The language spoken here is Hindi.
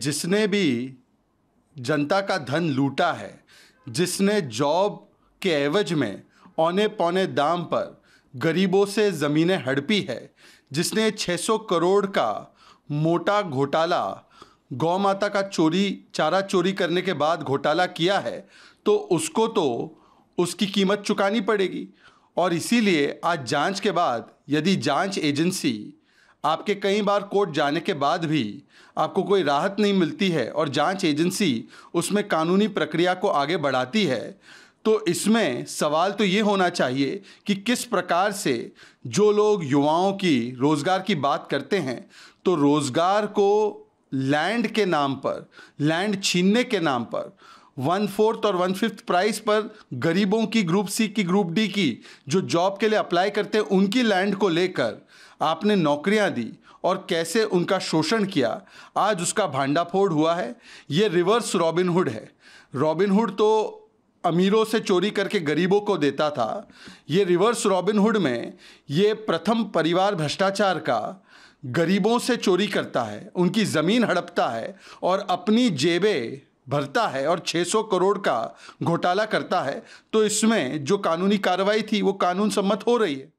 जिसने भी जनता का धन लूटा है जिसने जॉब के एवज में औने पौने दाम पर गरीबों से ज़मीनें हड़पी है जिसने 600 करोड़ का मोटा घोटाला गौ माता का चोरी चारा चोरी करने के बाद घोटाला किया है तो उसको तो उसकी कीमत चुकानी पड़ेगी और इसीलिए आज जांच के बाद यदि जांच एजेंसी आपके कई बार कोर्ट जाने के बाद भी आपको कोई राहत नहीं मिलती है और जांच एजेंसी उसमें कानूनी प्रक्रिया को आगे बढ़ाती है तो इसमें सवाल तो ये होना चाहिए कि किस प्रकार से जो लोग युवाओं की रोज़गार की बात करते हैं तो रोज़गार को लैंड के नाम पर लैंड छीनने के नाम पर वन फोर्थ और वन फिफ्थ प्राइस पर गरीबों की ग्रुप सी की ग्रुप डी की जो जॉब के लिए अप्लाई करते हैं उनकी लैंड को लेकर आपने नौकरियां दी और कैसे उनका शोषण किया आज उसका भांडाफोड़ हुआ है ये रिवर्स रॉबिनहुड है रॉबिनहुड तो अमीरों से चोरी करके गरीबों को देता था ये रिवर्स रॉबिनहुड में ये प्रथम परिवार भ्रष्टाचार का गरीबों से चोरी करता है उनकी ज़मीन हड़पता है और अपनी जेबें भरता है और 600 करोड़ का घोटाला करता है तो इसमें जो कानूनी कार्रवाई थी वो कानून सम्मत हो रही है